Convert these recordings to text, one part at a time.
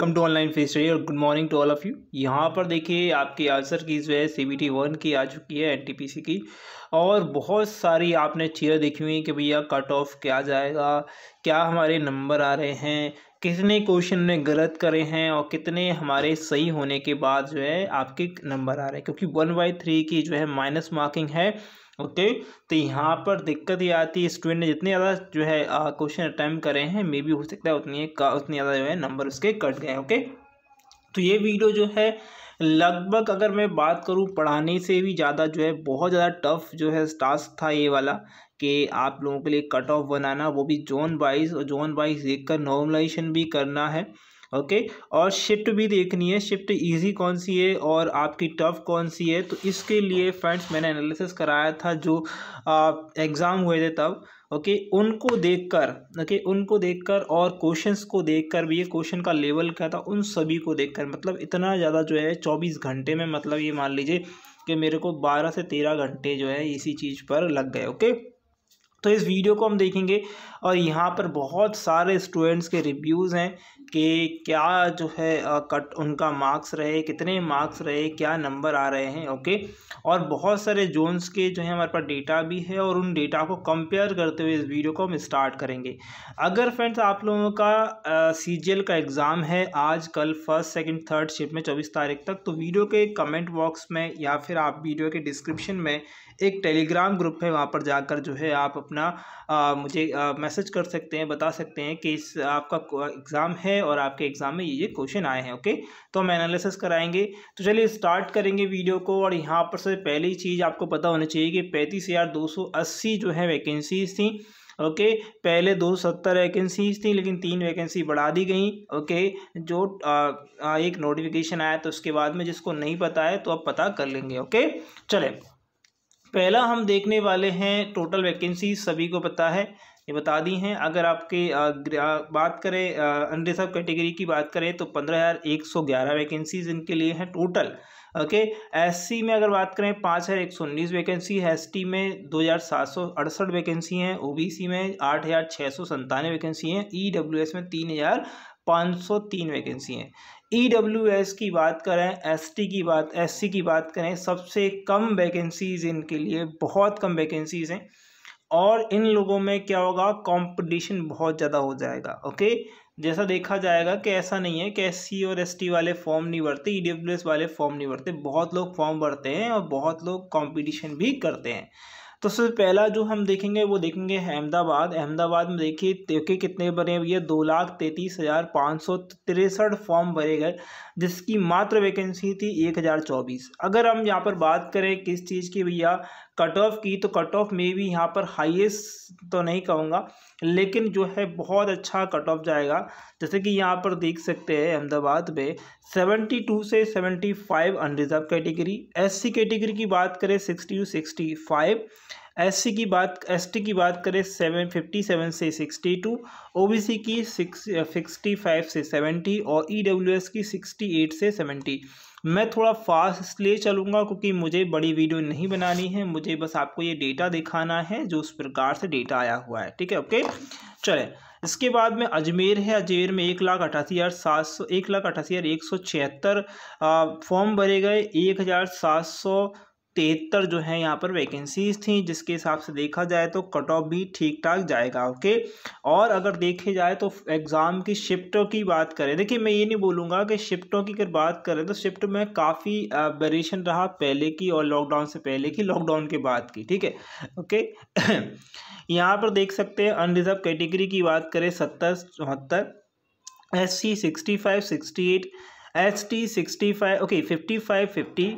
Welcome to online face study और good morning to all of you यहाँ पर देखिए आपके आंसर की जो है सी बी टी वन की आ चुकी है एन टी पी सी की और बहुत सारी आपने चीज़ें देखी हुई कि भैया कट ऑफ क्या जाएगा क्या हमारे नंबर आ रहे हैं कितने क्वेश्चन ने गलत करे हैं और कितने हमारे सही होने के बाद जो है आपके नंबर आ रहे हैं क्योंकि वन बाई थ्री की जो है माइनस मार्किंग है ओके तो यहाँ पर दिक्कत ये आती है स्टूडेंट ने जितने ज़्यादा जो है क्वेश्चन अटैम्प्ट करे हैं मे भी हो सकता है उतनी उतने ज़्यादा जो है नंबर उसके कट गए ओके तो ये वीडियो जो है लगभग अगर मैं बात करूँ पढ़ाने से भी ज़्यादा जो है बहुत ज़्यादा टफ जो है टास्क था ये वाला कि आप लोगों के लिए कट ऑफ बनाना वो भी जोन वाइज और जोन वाइज देखकर नॉर्मलाइजेशन भी करना है ओके और शिफ्ट भी देखनी है शिफ्ट इजी कौन सी है और आपकी टफ कौन सी है तो इसके लिए फ्रेंड्स मैंने एनालिसिस कराया था जो एग्ज़ाम हुए थे तब ओके okay, उनको देखकर ओके okay, उनको देखकर और क्वेश्चंस को देखकर भी ये क्वेश्चन का लेवल क्या था उन सभी को देखकर मतलब इतना ज़्यादा जो है चौबीस घंटे में मतलब ये मान लीजिए कि मेरे को बारह से तेरह घंटे जो है इसी चीज़ पर लग गए ओके okay? तो इस वीडियो को हम देखेंगे और यहाँ पर बहुत सारे स्टूडेंट्स के रिव्यूज़ हैं कि क्या जो है कट उनका मार्क्स रहे कितने मार्क्स रहे क्या नंबर आ रहे हैं ओके और बहुत सारे जोन्स के जो है हमारे पास डेटा भी है और उन डेटा को कंपेयर करते हुए इस वीडियो को हम स्टार्ट करेंगे अगर फ्रेंड्स आप लोगों का सी का एग्ज़ाम है आज कल फर्स्ट सेकेंड थर्ड शिफ्ट में चौबीस तारीख तक तो वीडियो के कमेंट बॉक्स में या फिर आप वीडियो के डिस्क्रिप्शन में एक टेलीग्राम ग्रुप है वहाँ पर जाकर जो है आप अपना आ, मुझे मैसेज कर सकते हैं बता सकते हैं कि इस आपका एग्ज़ाम है और आपके एग्ज़ाम में ये ये क्वेश्चन आए हैं ओके तो हम एनालिसिस कराएंगे तो चलिए स्टार्ट करेंगे वीडियो को और यहाँ पर से पहली चीज़ आपको पता होनी चाहिए कि पैंतीस हज़ार दो सौ अस्सी जो है वैकेंसीज थी ओके okay, पहले दो सत्तर वैकेंसीज थी लेकिन तीन वैकेंसी बढ़ा दी गई ओके okay, जो आ, आ, एक नोटिफिकेशन आया तो उसके बाद में जिसको नहीं पता है तो आप पता कर लेंगे ओके okay? चले पहला हम देखने वाले हैं टोटल वैकेंसी सभी को पता है ये बता दी हैं अगर आपके बात करें अंडर सब कैटेगरी की बात करें तो पंद्रह हज़ार एक सौ ग्यारह वैकेंसीज इनके लिए हैं टोटल ओके एससी में अगर बात करें पाँच हज़ार एक सौ उन्नीस वैकेंसी है एस में दो हज़ार सात सौ अड़सठ वैकेंसी हैं ओबीसी में आठ हज़ार छः सौ संतानवे वैकेंसी हैं ईडब्ल्यूएस e में तीन हज़ार पाँच सौ तीन वैकेंसी हैं ई डब्ल्यू एस की बात करें एस टी की बात एस सी की बात करें सबसे कम वैकेंसीज़ इनके लिए बहुत कम वैकेंसीज़ हैं और इन लोगों में क्या होगा कंपटीशन बहुत ज़्यादा हो जाएगा ओके जैसा देखा जाएगा कि ऐसा नहीं है कि एस सी और एस टी वाले फॉर्म नहीं भरते ई डब्ल्यू एस वाले फॉर्म नहीं भरते बहुत लोग फॉर्म भरते हैं और बहुत लोग कॉम्पिटिशन भी करते हैं तो सबसे पहला जो हम देखेंगे वो देखेंगे अहमदाबाद अहमदाबाद में देखिए देखिए कितने भरे ये दो लाख तैंतीस हज़ार पाँच सौ तिरसठ फॉर्म भरे गए जिसकी मात्र वैकेंसी थी एक हज़ार चौबीस अगर हम यहाँ पर बात करें किस चीज़ की भैया कट ऑफ की तो कट ऑफ में भी यहाँ पर हाईएस्ट तो नहीं कहूँगा लेकिन जो है बहुत अच्छा कट ऑफ जाएगा जैसे कि यहाँ पर देख सकते हैं अहमदाबाद में सेवेंटी टू से seventy five unreserve category S C category की बात करें sixty two sixty five S की बात एस की बात करें सेवन फिफ्टी सेवन से sixty two O B C की सिक्स सिक्सटी फाइव से सेवेंटी और ई डब्ल्यू एस की सिक्सटी एट से सेवेंटी मैं थोड़ा फास्ट इसलिए चलूँगा क्योंकि मुझे बड़ी वीडियो नहीं बनानी है मुझे बस आपको ये डेटा दिखाना है जो उस प्रकार से डेटा आया हुआ है ठीक है ओके चले इसके बाद में अजमेर है अजमेर में एक लाख अट्ठासी हज़ार सात सौ एक लाख अट्ठासी हज़ार एक सौ छिहत्तर फॉर्म भरे गए एक हज़ार सात सौ तिहत्तर जो है यहाँ पर वैकेंसीज थी जिसके हिसाब से देखा जाए तो कट ऑफ भी ठीक ठाक जाएगा ओके और अगर देखे जाए तो एग्ज़ाम की शिफ्टों की बात करें देखिए मैं ये नहीं बोलूँगा कि शिफ्टों की अगर कर बात करें तो शिफ्ट में काफ़ी वेरिएशन रहा पहले की और लॉकडाउन से पहले की लॉकडाउन के बाद की ठीक है ओके यहाँ पर देख सकते हैं अनरिजर्व कैटेगरी की बात करें सत्तर चौहत्तर S C sixty five sixty eight S T sixty five okay fifty five fifty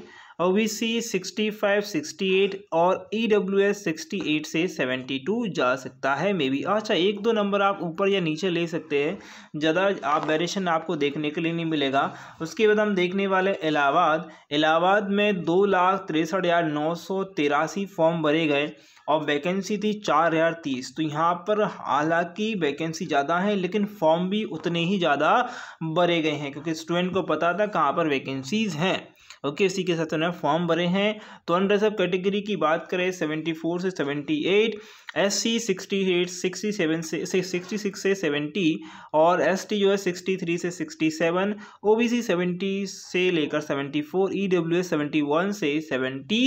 O C sixty five sixty eight और E W S sixty eight से सेवेंटी टू जा सकता है मे बी अच्छा एक दो नंबर आप ऊपर या नीचे ले सकते हैं ज़्यादा आप वेरिएशन आपको देखने के लिए नहीं मिलेगा उसके बाद हम देखने वाले इलाहाबाद इलाहाबाद में दो लाख तिरसठ हज़ार नौ सौ तिरासी फॉर्म भरे गए और वैकेंसी थी चार हज़ार तीस तो यहाँ पर हालांकि वैकेंसी ज़्यादा है लेकिन फॉर्म भी उतने ही ज़्यादा भरे गए हैं क्योंकि स्टूडेंट को पता था कहाँ पर वैकेंसीज़ हैं ओके इसी के साथ उन्होंने फॉर्म भरे हैं तो अंडर सब कैटेगरी की बात करें सेवेंटी फोर से seventy eight S C sixty eight sixty seven से सिक्सटी सिक्स से सेवेंटी और एस टी जो है सिक्सटी थ्री से sixty seven O B C seventy से लेकर seventy four E W S seventy one से सेवेंटी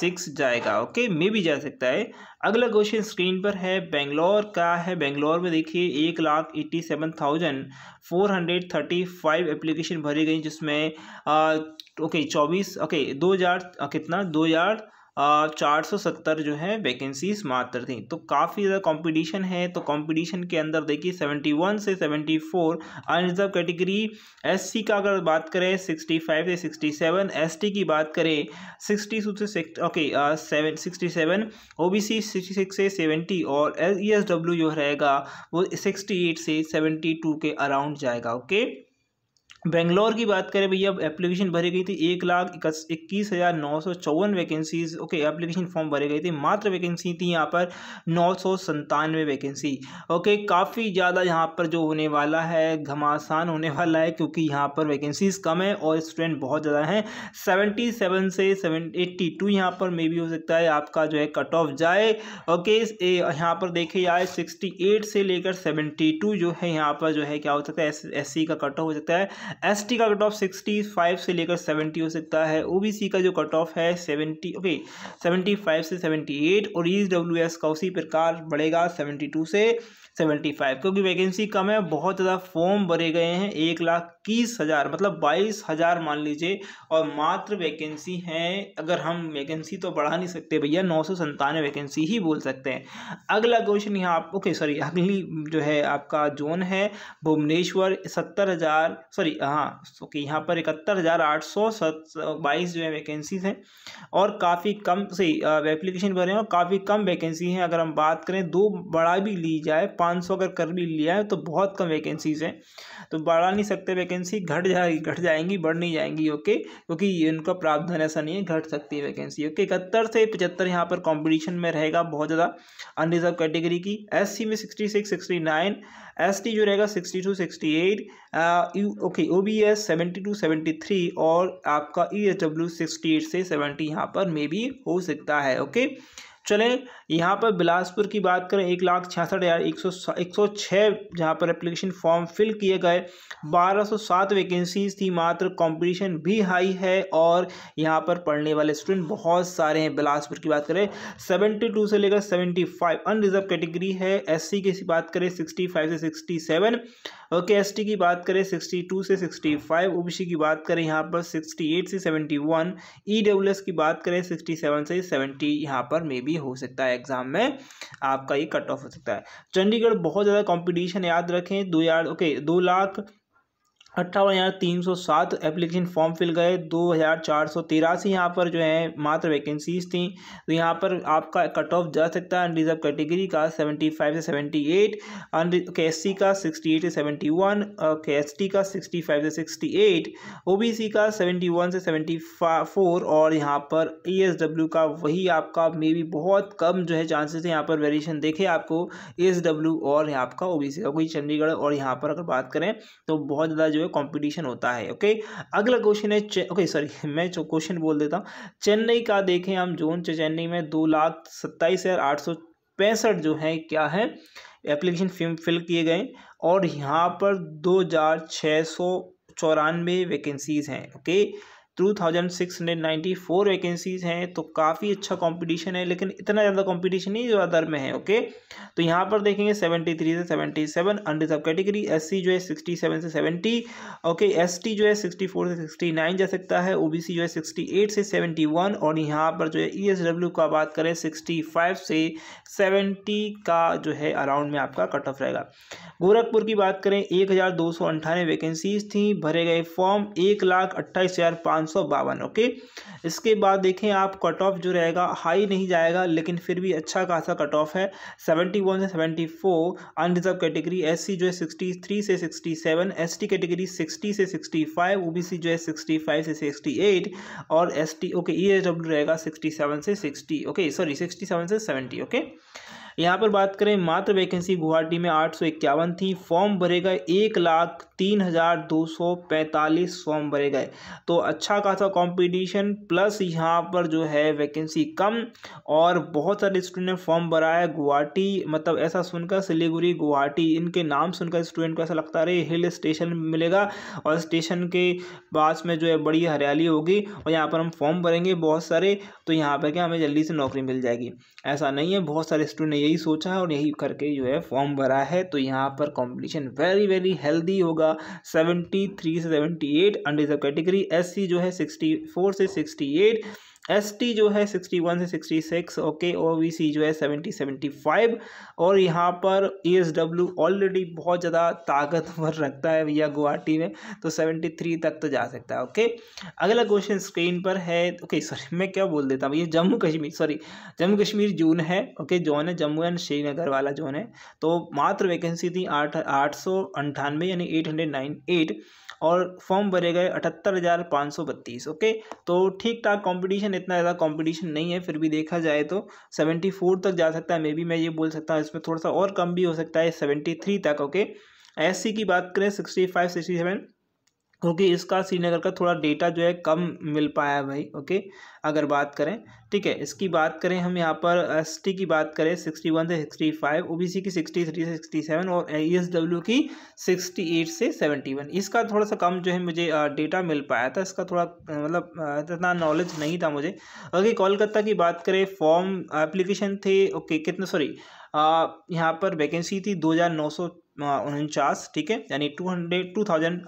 सिक्स जाएगा ओके मे भी जा सकता है अगला क्वेश्चन स्क्रीन पर है बेंगलोर का है बेंगलोर में देखिए एक lakh eighty seven thousand four hundred thirty five application भरी गई जिसमें ओके चौबीस ओके दो हज़ार कितना दो हज़ार चार सौ सत्तर जो है वैकेंसीज मात्र थी तो काफ़ी ज़्यादा कंपटीशन है तो कंपटीशन के अंदर देखिए सेवेंटी वन से seventy four unreserve category SC का अगर बात करें सिक्सटी फाइव से सिक्सटी सेवन एसटी की बात करें सिक्सटी से okay seven sixty seven O B C sixty six से सेवेंटी और ई एस डब्ल्यू जो रहेगा वो सिक्सटी एट से सेवेंटी टू के अराउंड जाएगा ओके okay? बेंगलोर की बात करें भैया एप्लीकेशन भरी गई थी एक लाख इक्कीस हज़ार नौ सौ चौवन वैकेंसीज ओके एप्लीकेशन फॉर्म भरे गए थे मात्र वैकेंसी थी यहाँ पर नौ सौ संतानवे वैकेंसी ओके काफ़ी ज़्यादा यहाँ पर जो होने वाला है घमासान होने वाला है क्योंकि यहाँ पर वैकेंसीज कम है और स्टूडेंट बहुत ज़्यादा हैं सेवेंटी सेवन से सेवन एट्टी टू यहाँ पर मे भी हो सकता है आपका जो है कट ऑफ जाए ओके यहाँ पर देखे जाए सिक्सटी एट से लेकर सेवेंटी टू जो है यहाँ पर जो है क्या हो सकता है एस सी का कट ऑफ हो सकता है एस का कट ऑफ सिक्सटी फाइव से लेकर सेवेंटी हो सकता है ओ का जो कट ऑफ है सेवेंटी ओके सेवेंटी फाइव से सेवेंटी एट और ई डब्ल्यू एस का उसी प्रकार बढ़ेगा सेवेंटी टू से सेवेंटी फाइव क्योंकि वैकेंसी कम है बहुत ज़्यादा फॉर्म भरे गए हैं एक लाख इक्कीस हज़ार मतलब बाईस हज़ार मान लीजिए और मात्र वैकेंसी हैं अगर हम वैकेंसी तो बढ़ा नहीं सकते भैया नौ सौ संतानवे वैकेंसी ही बोल सकते हैं अगला क्वेश्चन यहाँ आप ओके सॉरी अगली जो है आपका जोन है भुवनेश्वर सत्तर हज़ार सॉरी हाँ ओके यहाँ पर इकहत्तर हज़ार आठ सौ सत बाईस जो है वैकेंसीज हैं और काफ़ी कम सही एप्लीकेशन भरे हैं और काफ़ी कम वैकेंसी हैं अगर हम बात करें दो बढ़ा भी ली जाए पाँच सौ अगर कर भी लिया है तो बहुत कम वैकेंसीज़ हैं तो बढ़ा नहीं सकते वैकेंसी घट जाएगी घट जाएंगी बढ़ नहीं जाएंगी ओके क्योंकि इनका प्रावधान ऐसा नहीं है घट सकती है वैकेंसी ओके इकहत्तर से पचहत्तर यहाँ पर कॉम्पिटिशन में रहेगा बहुत ज़्यादा अनरिजर्व कैटेगरी की एस सी में sixty six sixty nine S जो रहेगा sixty two sixty eight okay O B S seventy two seventy three और आपका E S W sixty eight से सेवेंटी यहाँ पर मे बी हो सकता है ओके चलें यहाँ पर बिलासपुर की बात करें एक लाख छियासठ हज़ार एक सौ एक सौ छः जहाँ पर एप्लीकेशन फॉर्म फिल किए गए बारह सौ सात वैकेंसीज थी मात्र कंपटीशन भी हाई है और यहाँ पर पढ़ने वाले स्टूडेंट बहुत सारे हैं बिलासपुर की बात करें सेवेंटी टू से लेकर सेवेंटी फाइव अनरिजर्व कैटेगरी है एस सी की बात करें सिक्सटी फाइव से sixty seven okay S T की बात करें सिक्सटी टू से sixty five O B C की बात करें यहाँ पर सिक्सटी एट से seventy one E W S की बात करें सिक्सटी सेवन से सेवेंटी यहाँ पर मे बी हो सकता है एग्जाम में आपका ये कट ऑफ हो सकता है चंडीगढ़ बहुत ज़्यादा कॉम्पिटिशन याद रखें दो यार ओके दो लाख अट्ठावन हज़ार तीन सौ सात एप्लीकेशन फॉर्म फिल गए दो हज़ार चार सौ तिरासी यहाँ पर जो है मात्र वैकेंसीज थी तो यहाँ पर आपका कट ऑफ जा सकता है अनरिजर्व कैटेगरी का सेवेंटी फाइव से सेवेंटी एट के एस सी का सिक्सटी एट से सेवेंटी वन के एस टी का सिक्सटी फाइव से sixty eight O B C का सेवेंटी वन से सेवेंटी फोर और यहाँ पर ई एस डब्ल्यू का वही आपका मे बी बहुत कम जो है चांसेस है यहाँ पर वेरिएशन देखे आपको ई एस डब्ल्यू और यहाँ आपका ओ बी सी का कोई चंडीगढ़ और यहाँ पर अगर बात करें तो बहुत ज़्यादा जो है कॉम्पिटिशन होता है ओके अगला क्वेश्चन है ओके सॉरी मैं जो क्वेश्चन बोल देता हूँ चेन्नई का देखें हम जोन चेन्नई में दो लाख सत्ताईस हज़ार आठ सौ पैंसठ जो है क्या है एप्लीकेशन फीम फिल किए गए और यहाँ पर दो हज़ार छः सौ चौरानवे वैकेंसीज़ हैं okay two thousand six hundred ninety four vacancies हैं तो काफ़ी अच्छा कंपटीशन है लेकिन इतना ज़्यादा कंपटीशन नहीं जो अदर में है ओके तो यहाँ पर देखेंगे सेवेंटी थ्री से seventy seven under sub category S जो है सिक्सटी सेवन से सेवेंटी ओके एस जो है सिक्सटी फोर से सिक्सटी नाइन जा सकता है ओ जो है सिक्सटी एट से सेवेंटी वन और यहाँ पर जो है ई e का बात करें सिक्सटी फाइव से सेवेंटी का जो है अराउंड में आपका कट ऑफ रहेगा गोरखपुर की बात करें एक हज़ार दो सौ अंठानवे वैकेंसीज थी भरे गए फॉर्म एक लाख अट्ठाईस हज़ार पाँच पाँच ओके इसके बाद देखें आप कट ऑफ जो रहेगा हाई नहीं जाएगा लेकिन फिर भी अच्छा खासा कट ऑफ है सेवेंटी वन से seventy four unreserve category S जो है सिक्सटी थ्री से sixty seven S T category sixty से sixty five O B C जो है सिक्सटी फाइव से सिक्सटी एट और S T okay E S W रहेगा सिक्सटी सेवन से sixty okay sorry sixty seven से सेवेंटी ओके यहाँ पर बात करें मात्र वैकेंसी गुवाहाटी में आठ सौ इक्यावन थी फॉर्म भरेगा एक लाख तीन हज़ार दो सौ पैंतालीस फॉर्म भरे गए तो अच्छा खासा कंपटीशन प्लस यहाँ पर जो है वैकेंसी कम और बहुत सारे स्टूडेंट ने फॉर्म भरा है गुवाहाटी मतलब ऐसा सुनकर सिलीगुड़ी गुवाहाटी इनके नाम सुनकर स्टूडेंट को ऐसा लगता रहे हिल स्टेशन मिलेगा और स्टेशन के पास में जो है बड़ी हरियाली होगी और यहाँ पर हम फॉर्म भरेंगे बहुत सारे तो यहाँ पर क्या हमें जल्दी से नौकरी मिल जाएगी ऐसा नहीं है बहुत सारे स्टूडेंट ने यही सोचा है और यही करके जो है फॉर्म भरा है तो यहाँ पर कॉम्पिटिशन वेरी वेरी हेल्दी होगा सेवेंटी थ्री से seventy eight unreserve category S जो है सिक्सटी फोर से सिक्सटी एट एसटी जो है सिक्सटी वन से सिक्सटी सिक्स ओके ओबीसी जो है सेवेंटी सेवेंटी फाइव और यहाँ पर ईएसडब्ल्यू e ऑलरेडी बहुत ज़्यादा ताकतवर रखता है भैया गुवाहाटी में तो सेवेंटी थ्री तक तो जा सकता है ओके अगला क्वेश्चन स्क्रीन पर है ओके सॉरी मैं क्या बोल देता हूँ भैया जम्मू कश्मीर सॉरी जम्मू कश्मीर जून है ओके जोन है जम्मू एंड श्रीनगर वाला जोन है तो मात्र वैकेंसी थी आठ आठ सौ अंठानवे यानी एट हंड्रेड नाइन एट और फॉर्म भरे गए अठहत्तर हज़ार पाँच सौ बत्तीस ओके तो ठीक ठाक कॉम्पिटिशन कंपटीशन इतना ज़्यादा कंपटीशन नहीं है फिर भी देखा जाए तो सेवेंटी फोर तक जा सकता है मे बी मैं ये बोल सकता हूँ इसमें थोड़ा सा और कम भी हो सकता है सेवेंटी थ्री तक ओके सी की बात करें सिक्सटी फाइव सिक्सटी सेवन क्योंकि इसका श्रीनगर का थोड़ा डेटा जो है कम मिल पाया भाई ओके अगर बात करें ठीक है इसकी बात करें हम यहाँ पर एस की बात करें सिक्सटी वन से सिक्सटी फाइव ओ की सिक्सटी थ्री से सिक्सटी सेवन और ई e की सिक्सटी एट से सेवेंटी वन इसका थोड़ा सा कम जो है मुझे डेटा मिल पाया था इसका थोड़ा मतलब इतना नॉलेज नहीं था मुझे ओके कोलकाता की बात करें फॉर्म एप्लीकेशन थे ओके कितने सॉरी यहाँ पर वैकेंसी थी दो हज़ार नौ सौ उनचास ठीक है यानी two hundred two thousand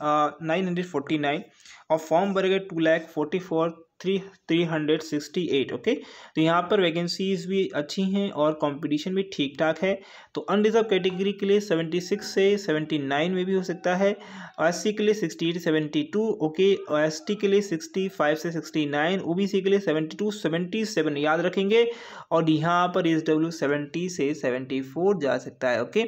nine hundred forty nine और फॉर्म गए two lakh forty four three three hundred sixty eight okay तो यहाँ पर वैकेंसीज भी अच्छी हैं और कंपटीशन भी ठीक ठाक है तो अनरिजर्व कैटेगरी के लिए 76 से 79 में भी हो सकता है सी के लिए 68 72 ओके एस टी के लिए 65 से 69 ओबीसी के लिए 72 77 याद रखेंगे और यहाँ पर एस डब्ल्यू सेवेंटी से 74 जा सकता है ओके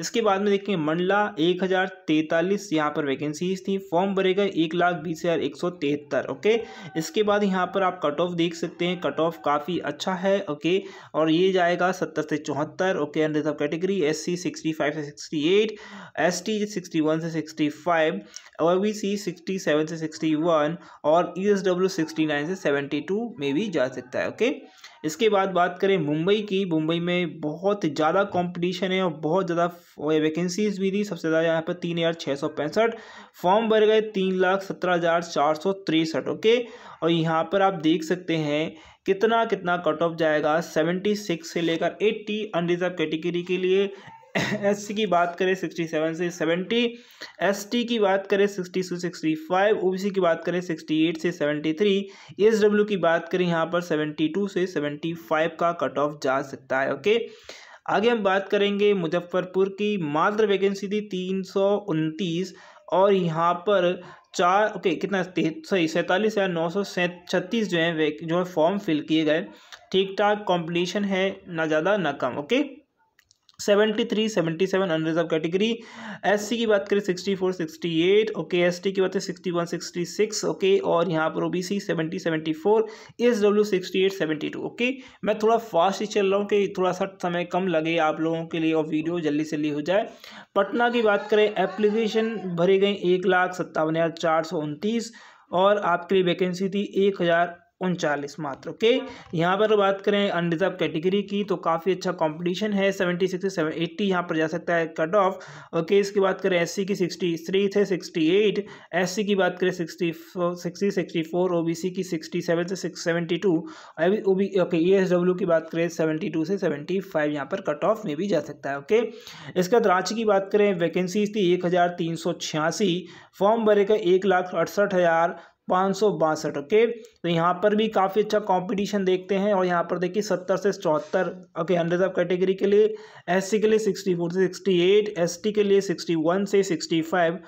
इसके बाद में देखेंगे मंडला एक हज़ार तैंतालीस यहाँ पर वैकेंसीज थी फॉर्म भरेगा एक लाख बीस हज़ार एक सौ तिहत्तर ओके इसके बाद यहाँ पर आप कट ऑफ देख सकते हैं कट ऑफ काफ़ी अच्छा है ओके और ये जाएगा सत्तर से चौहत्तर okay and category S C sixty five से sixty eight S T sixty one से सिक्सटी फाइव और बी सी सिक्सटी सेवन से सिक्सटी वन और E S W sixty nine से सेवेंटी टू में भी जा सकता है ओके okay? इसके बाद बात करें मुंबई की मुंबई में बहुत ज़्यादा कंपटीशन है और बहुत ज़्यादा वैकेंसीज भी थी सबसे ज़्यादा यहाँ पर तीन हज़ार छः सौ पैंसठ फॉर्म भर गए तीन लाख सत्रह हज़ार चार सौ तिरसठ ओके और यहाँ पर आप देख सकते हैं कितना कितना कट ऑफ जाएगा सेवेंटी सिक्स से लेकर एट्टी अनरिजर्व कैटेगरी के लिए एस की बात करें सिक्सटी सेवन से सेवेंटी एस टी की बात करें सिक्सटी से sixty five O B C की बात करें सिक्सटी एट से सेवेंटी थ्री एस डब्ल्यू की बात करें यहाँ पर सेवेंटी टू से सेवेंटी फाइव का कट ऑफ जा सकता है ओके आगे हम बात करेंगे मुजफ्फरपुर की मात्र वैकेंसी थी तीन सौ उनतीस और यहाँ पर चार ओके okay, कितना सही सैंतालीस हज़ार नौ सौ छत्तीस जो है जो है फॉर्म फिल किए गए ठीक ठाक कॉम्पिटिशन है ना ज़्यादा ना कम okay okay? Seventy three seventy seven unreserved category S की बात करें sixty four sixty eight okay S की बात करें sixty one sixty six okay और यहाँ पर O B C seventy seventy four S W sixty eight seventy two okay मैं थोड़ा फास्ट ही चल रहा हूँ कि थोड़ा सा समय कम लगे आप लोगों के लिए और वीडियो जल्दी से जल्दी हो जाए पटना की बात करें एप्लीकेशन भरे गए एक लाख सत्तावन हज़ार चार सौ उनतीस और आपके लिए वैकेंसी थी एक हज़ार उनचालीस मात्र ओके यहाँ पर बात करें अनरिजर्व कैटेगरी की तो काफ़ी अच्छा कंपटीशन है सेवेंटी सिक्स से सेवन एट्टी यहाँ पर जा सकता है कट ऑफ ओके इसकी बात करें एससी की सिक्सटी थ्री थे सिक्सटी एट एस की बात करें sixty sixty sixty four O की सिक्सटी सेवन से सिक्स सेवेंटी टू अभी O B okay E S W की बात करें सेवेंटी टू से सेवेंटी फाइव यहाँ पर कट ऑफ में भी जा सकता है ओके इसके बाद रांची की बात करें वैकेंसीज थी एक हज़ार तीन सौ छियासी फॉर्म भरेगा एक लाख अड़सठ हज़ार पाँच सौ बासठ ओके तो यहाँ पर भी काफ़ी अच्छा कंपटीशन देखते हैं और यहाँ पर देखिए सत्तर से चौहत्तर ओके अनरिजर्व कैटेगरी के लिए एससी के लिए सिक्सटी फोर से सिक्सटी एट एस के लिए सिक्सटी वन से सिक्सटी फाइव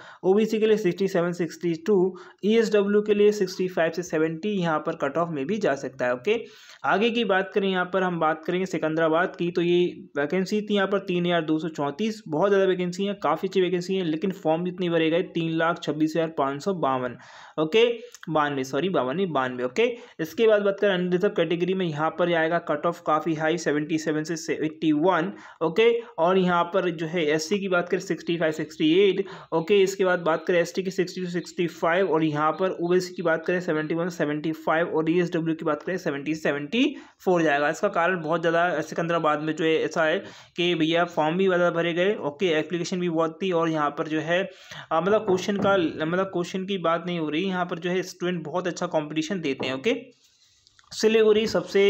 सी के लिए sixty seven sixty two E के लिए सिक्सटी फाइव से सेवेंटी यहाँ पर कट ऑफ में भी जा सकता है ओके आगे की बात करें यहाँ पर हम बात करेंगे सिकंदराबाद की तो ये वैकेंसी थी यहाँ पर तीन हज़ार दो सौ चौंतीस बहुत ज़्यादा वैकेंसी है काफ़ी अच्छी वैकेंसी है लेकिन फॉर्म जितनी भरेगा तीन लाख छब्बीस हज़ार पाँच सौ बावन ओके बानवे सॉरी बावन नहीं बानवे ओके इसके बाद बात करें अनरिजर्व कैटेगरी में यहाँ पर आएगा कट ऑफ काफ़ी हाई सेवेंटी सेवन से एट्टी वन ओके और यहाँ पर जो है एस की बात करें sixty five sixty eight okay इसके बाद बात करें एस की सिक्सटी टू सिक्सटी फाइव और यहाँ पर ओ की बात करें सेवेंटी वन सेवेंटी फाइव और ई e की बात करें सेवेंटी सेवेंटी फोर जाएगा इसका कारण बहुत ज़्यादा सिकंदराबाद में जो है ऐसा है कि भैया फॉर्म भी ज़्यादा भरे गए ओके एप्लीकेशन भी बहुत थी और यहाँ पर जो है मतलब क्वेश्चन का मतलब क्वेश्चन की बात नहीं हो रही यहाँ पर जो है स्टूडेंट बहुत अच्छा कॉम्पिटिशन देते हैं ओके सिलीगुड़ी सबसे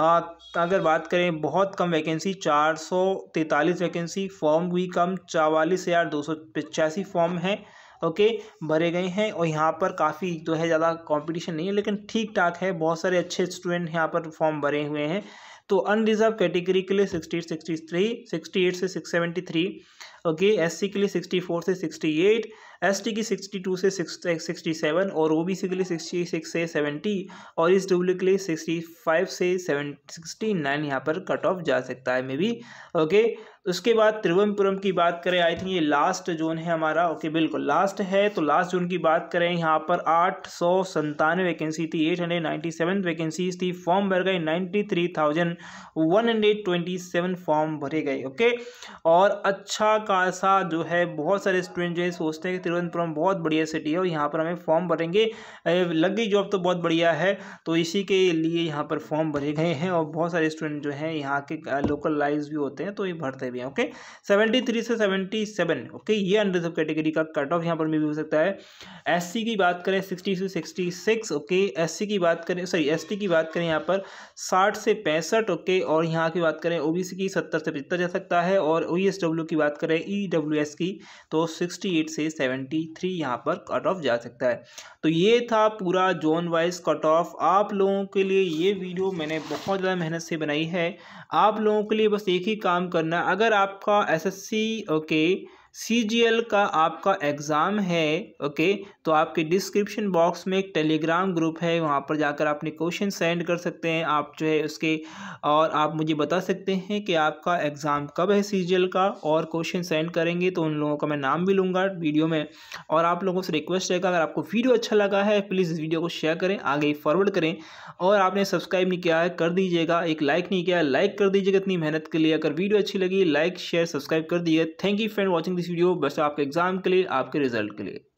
आ, अगर बात करें बहुत कम वैकेंसी चार सौ तैंतालीस वैकेंसी फॉर्म भी कम चवालीस हज़ार दो सौ पचासी फॉर्म है ओके भरे गए हैं और यहाँ पर काफ़ी जो है ज़्यादा कंपटीशन नहीं है लेकिन ठीक ठाक है बहुत सारे अच्छे स्टूडेंट यहाँ पर फॉर्म भरे हुए हैं तो अनरिजर्व कैटेगरी के लिए sixty sixty three sixty eight से six seventy three okay S के लिए सिक्सटी फोर से सिक्सटी एट एसटी की 62 से 67 eh, और ओबीसी के लिए 66 से 70 और इस डब्ल्यू के लिए 65 से सेवन सिक्सटी नाइन यहाँ पर कट ऑफ जा सकता है मे बी ओके उसके बाद त्रिवनपुरम की बात करें आई थिंक ये लास्ट जोन है हमारा ओके बिल्कुल लास्ट है तो लास्ट जोन की बात करें यहाँ पर आठ सौ संतानवे वैकेंसी थी eight hundred ninety seven vacancies थी फॉर्म भर गए ninety three thousand one hundred twenty seven form भरे गए ओके और अच्छा खासा जो है बहुत सारे स्टूडेंट जो है सोचते हैं कि तिरुवनंतपुरम बहुत बढ़िया सिटी है और यहाँ पर हमें फॉर्म भरेंगे लग गई जॉब तो बहुत बढ़िया है तो इसी के लिए यहाँ पर फॉर्म भरे गए हैं और बहुत सारे स्टूडेंट जो हैं यहाँ के लोकल लाइव भी होते हैं तो ये भरते सकते है ओके सेवेंटी थ्री से सेवेंटी सेवन ओके ये अनरिजर्व कैटेगरी का कट ऑफ यहाँ पर भी हो सकता है एस की बात करें सिक्सटी से सिक्सटी सिक्स ओके एस की बात करें सॉरी एस की बात करें यहाँ पर साठ से पैंसठ ओके और यहाँ की बात करें ओ की सत्तर से पचहत्तर जा सकता है और ओ e की बात करें ई e की तो सिक्सटी से सेवेंटी थ्री यहाँ पर कट ऑफ जा सकता है तो ये था पूरा जोन वाइज कट ऑफ आप लोगों के लिए ये वीडियो मैंने बहुत ज़्यादा मेहनत से बनाई है आप लोगों के लिए बस एक ही काम करना अगर अगर आपका एसएससी ओके सी का आपका एग्ज़ाम है ओके तो आपके डिस्क्रिप्शन बॉक्स में एक टेलीग्राम ग्रुप है वहाँ पर जाकर आप अपने क्वेश्चन सेंड कर सकते हैं आप जो है उसके और आप मुझे बता सकते हैं कि आपका एग्ज़ाम कब है सी का और क्वेश्चन सेंड करेंगे तो उन लोगों का मैं नाम भी लूँगा वीडियो में और आप लोगों से रिक्वेस्ट रहेगा अगर आपको वीडियो अच्छा लगा है प्लीज़ वीडियो को शेयर करें आगे फॉरवर्ड करें और आपने सब्सक्राइब नहीं किया है कर दीजिएगा एक लाइक नहीं किया लाइक कर दीजिएगा इतनी मेहनत के लिए अगर वीडियो अच्छी लगी लाइक शेयर सब्सक्राइब कर दीजिए thank you friend watching this video बस आपके एग्जाम के लिए आपके रिजल्ट के लिए